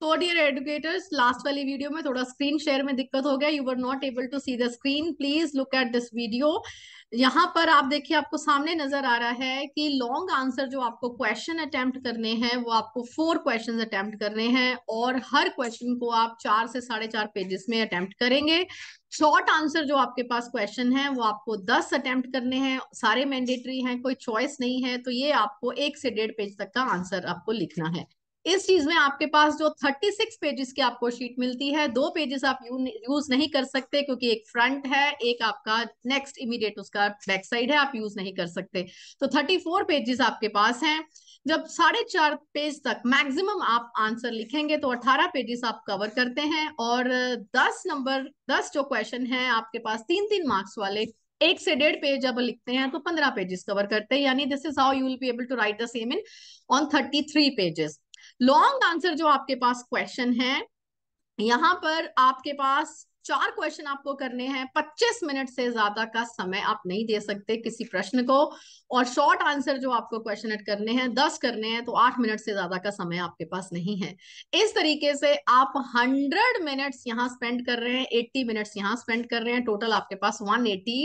तो dear educators last वाली video में थोड़ा स्क्रीन शेयर में दिक्कत हो गया you were not able to see the screen please look at this video यहाँ पर आप देखिए आपको सामने नजर आ रहा है कि लॉन्ग आंसर जो आपको क्वेश्चन अटेम्प्ट करने हैं वो आपको फोर क्वेश्चन अटेम्प्ट करने हैं और हर क्वेश्चन को आप चार से साढ़े चार पेजेस में अटेम्प्ट करेंगे शॉर्ट आंसर जो आपके पास क्वेश्चन है वो आपको दस अटेम्प्ट करने हैं सारे मैंडेटरी हैं कोई चॉइस नहीं है तो ये आपको एक से डेढ़ पेज तक का आंसर आपको लिखना है इस चीज में आपके पास जो 36 पेजेस की आपको शीट मिलती है दो पेजेस आप यूज नहीं कर सकते क्योंकि एक फ्रंट है एक आपका नेक्स्ट इमीडिएट उसका बैक साइड है आप यूज नहीं कर सकते तो 34 पेजेस आपके पास हैं जब साढ़े चार पेज तक मैक्सिमम आप आंसर लिखेंगे तो 18 पेजेस आप कवर करते हैं और 10 नंबर 10 जो क्वेश्चन है आपके पास तीन तीन मार्क्स वाले एक से डेढ़ पेज अब लिखते हैं तो पंद्रह पेजेस कवर करते हैं यानी this is how you will be able to write the same in on thirty three pages long answer जो आपके पास क्वेश्चन है यहाँ पर आपके पास चार क्वेश्चन आपको करने हैं 25 मिनट से ज्यादा का समय आप नहीं दे सकते किसी प्रश्न को और शॉर्ट आंसर जो आपको क्वेश्चन करने हैं 10 करने हैं तो 8 मिनट से ज्यादा का समय आपके पास नहीं है इस तरीके से आप 100 मिनट्स यहाँ स्पेंड कर रहे हैं 80 मिनट्स यहाँ स्पेंड कर रहे हैं टोटल आपके पास 180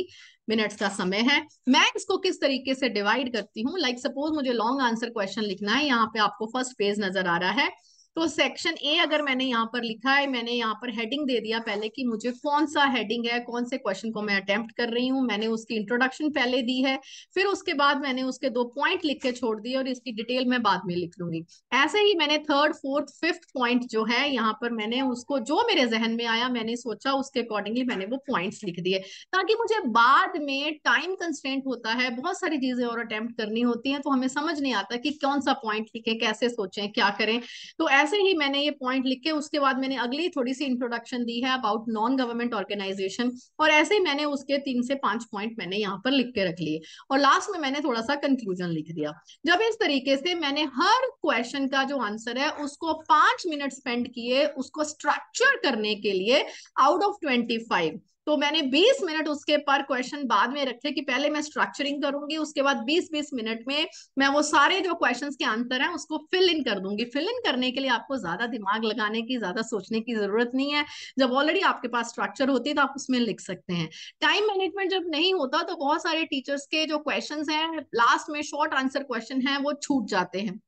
मिनट्स का समय है मैं इसको किस तरीके से डिवाइड करती हूँ लाइक सपोज मुझे लॉन्ग आंसर क्वेश्चन लिखना है यहाँ पे आपको फर्स्ट पेज नजर आ रहा है तो सेक्शन ए अगर मैंने यहाँ पर लिखा है मैंने यहाँ पर हेडिंग दे दिया पहले कि मुझे कौन सा हेडिंग है कौन से क्वेश्चन को मैं अटेम्प्ट कर रही हूँ मैंने उसकी इंट्रोडक्शन पहले दी है फिर उसके बाद मैंने उसके दो पॉइंट लिख के छोड़ दिए और इसकी डिटेल मैं बाद में लिख लूंगी ऐसे ही मैंने थर्ड फोर्थ फिफ्थ पॉइंट जो है यहाँ पर मैंने उसको जो मेरे जहन में आया मैंने सोचा उसके अकॉर्डिंगली मैंने वो पॉइंट लिख दिए ताकि मुझे बाद में टाइम कंस्टेंट होता है बहुत सारी चीजें और अटेम्प्ट करनी होती है तो हमें समझ नहीं आता कि कौन सा पॉइंट लिखे कैसे सोचे क्या करें तो जैसे ही मैंने ये पॉइंट के उसके बाद मैंने अगली थोड़ी सी इंट्रोडक्शन दी है अबाउट नॉन गवर्नमेंट ऑर्गेनाइजेशन और ऐसे ही मैंने उसके तीन से पांच पॉइंट मैंने यहाँ पर लिख के रख लिए और लास्ट में मैंने थोड़ा सा कंक्लूजन लिख दिया जब इस तरीके से मैंने हर क्वेश्चन का जो आंसर है उसको पांच मिनट स्पेंड किए उसको स्ट्रक्चर करने के लिए आउट ऑफ ट्वेंटी फाइव तो मैंने 20 मिनट उसके पर क्वेश्चन बाद में रखे कि पहले मैं स्ट्रक्चरिंग करूंगी उसके बाद 20-20 मिनट में मैं वो सारे जो क्वेश्चन के आंसर हैं उसको फिल इन कर दूंगी फिल इन करने के लिए आपको ज्यादा दिमाग लगाने की ज्यादा सोचने की जरूरत नहीं है जब ऑलरेडी आपके पास स्ट्रक्चर होती है तो आप उसमें लिख सकते हैं टाइम मैनेजमेंट जब नहीं होता तो बहुत सारे टीचर्स के जो क्वेश्चन है लास्ट में शॉर्ट आंसर क्वेश्चन है वो छूट जाते हैं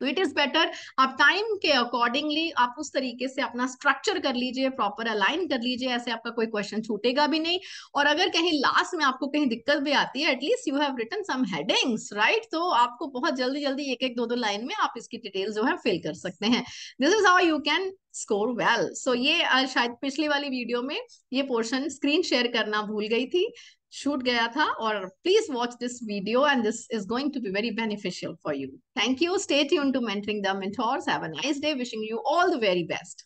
तो इट इज बेटर आप टाइम के अकॉर्डिंगली आप उस तरीके से अपना स्ट्रक्चर कर लीजिए प्रॉपर अलाइन कर लीजिए ऐसे आपका कोई क्वेश्चन छूटेगा भी नहीं और अगर कहीं लास्ट में आपको कहीं दिक्कत भी आती है at least you have written some headings right तो आपको बहुत जल्दी जल्दी एक एक दो दो लाइन में आप इसकी डिटेल जो है फिल कर सकते हैं this is how you can score well so ये शायद पिछली वाली वीडियो में ये पोर्शन स्क्रीन शेयर करना भूल गई थी shoot gaya tha or please watch this video and this is going to be very beneficial for you. Thank you. Stay tuned to Mentoring the Mentors. Have a nice day. Wishing you all the very best.